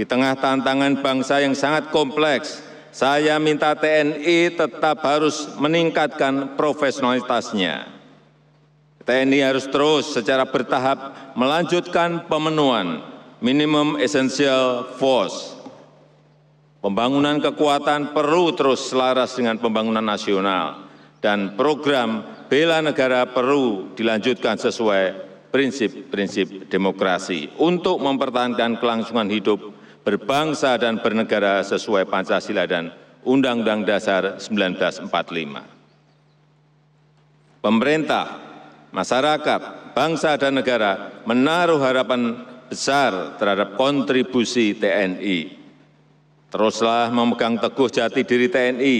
Di tengah tantangan bangsa yang sangat kompleks, saya minta TNI tetap harus meningkatkan profesionalitasnya. TNI harus terus secara bertahap melanjutkan pemenuhan minimum essential force. Pembangunan kekuatan perlu terus selaras dengan pembangunan nasional dan program bela negara perlu dilanjutkan sesuai prinsip-prinsip demokrasi untuk mempertahankan kelangsungan hidup berbangsa dan bernegara sesuai Pancasila dan Undang-Undang Dasar 1945. Pemerintah, masyarakat, bangsa dan negara menaruh harapan besar terhadap kontribusi TNI. Teruslah memegang teguh jati diri TNI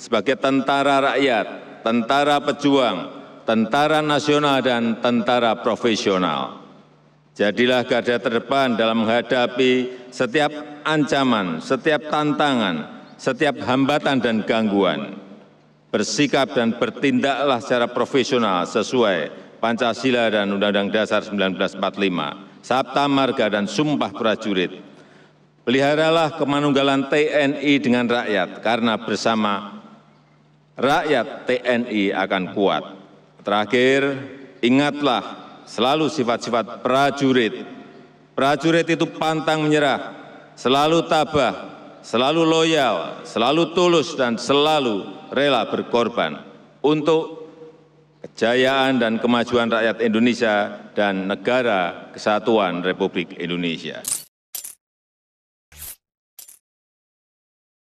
sebagai tentara rakyat, tentara pejuang, tentara nasional dan tentara profesional. Jadilah garda terdepan dalam menghadapi setiap ancaman, setiap tantangan, setiap hambatan dan gangguan. Bersikap dan bertindaklah secara profesional sesuai Pancasila dan Undang-Undang Dasar 1945, Sabta Marga dan Sumpah Prajurit. Peliharalah kemanunggalan TNI dengan rakyat, karena bersama rakyat TNI akan kuat. Terakhir, ingatlah selalu sifat-sifat prajurit. Prajurit itu pantang menyerah, selalu tabah, selalu loyal, selalu tulus, dan selalu rela berkorban untuk kejayaan dan kemajuan rakyat Indonesia dan negara kesatuan Republik Indonesia.